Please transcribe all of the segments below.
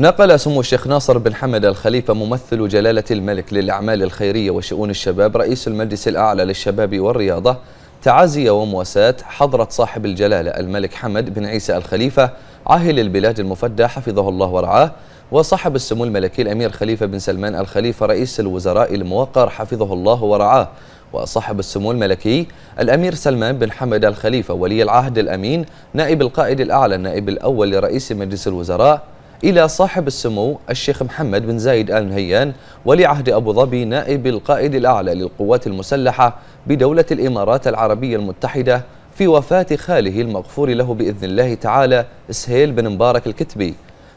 نقل سمو الشيخ ناصر بن حمد الخليفة ممثل جلالة الملك للأعمال الخيرية وشؤون الشباب رئيس المجلس الأعلى للشباب والرياضة تعازي ومواساة حضرة صاحب الجلالة الملك حمد بن عيسى الخليفة عاهل البلاد المفدى حفظه الله ورعاه وصاحب السمو الملكي الأمير خليفة بن سلمان الخليفة رئيس الوزراء الموقر حفظه الله ورعاه وصاحب السمو الملكي الأمير سلمان بن حمد الخليفة ولي العهد الأمين نائب القائد الأعلى النائب الأول لرئيس مجلس الوزراء إلى صاحب السمو الشيخ محمد بن زايد آل نهيان ولي عهد أبو ظبي نائب القائد الأعلى للقوات المسلحة بدولة الإمارات العربية المتحدة في وفاة خاله المغفور له بإذن الله تعالى سهيل بن مبارك الكتبي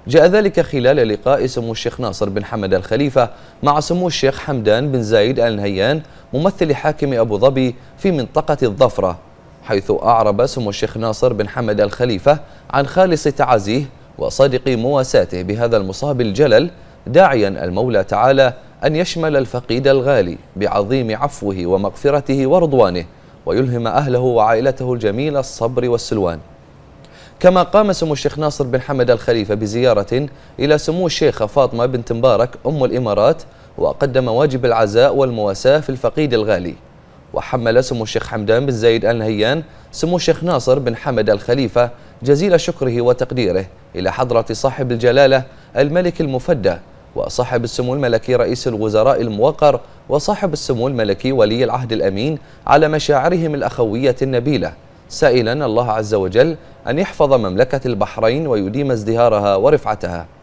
جاء ذلك خلال لقاء سمو الشيخ ناصر بن حمد الخليفة مع سمو الشيخ حمدان بن زايد آل نهيان ممثل حاكم أبو ظبي في منطقة الظفرة حيث أعرب سمو الشيخ ناصر بن حمد الخليفة عن خالص تعازيه وصدق مواساته بهذا المصاب الجلل داعيا المولى تعالى أن يشمل الفقيد الغالي بعظيم عفوه ومغفرته ورضوانه ويلهم أهله وعائلته الجميل الصبر والسلوان كما قام سمو الشيخ ناصر بن حمد الخليفة بزيارة إلى سمو الشيخة فاطمة بنت مبارك أم الإمارات وقدم واجب العزاء والمواساة في الفقيد الغالي وحمل سمو الشيخ حمدان بن زايد آل نهيان سمو الشيخ ناصر بن حمد الخليفة جزيل شكره وتقديره إلى حضرة صاحب الجلالة الملك المفدى وصاحب السمو الملكي رئيس الوزراء الموقر وصاحب السمو الملكي ولي العهد الأمين على مشاعرهم الأخوية النبيلة سائلا الله عز وجل أن يحفظ مملكة البحرين ويديم ازدهارها ورفعتها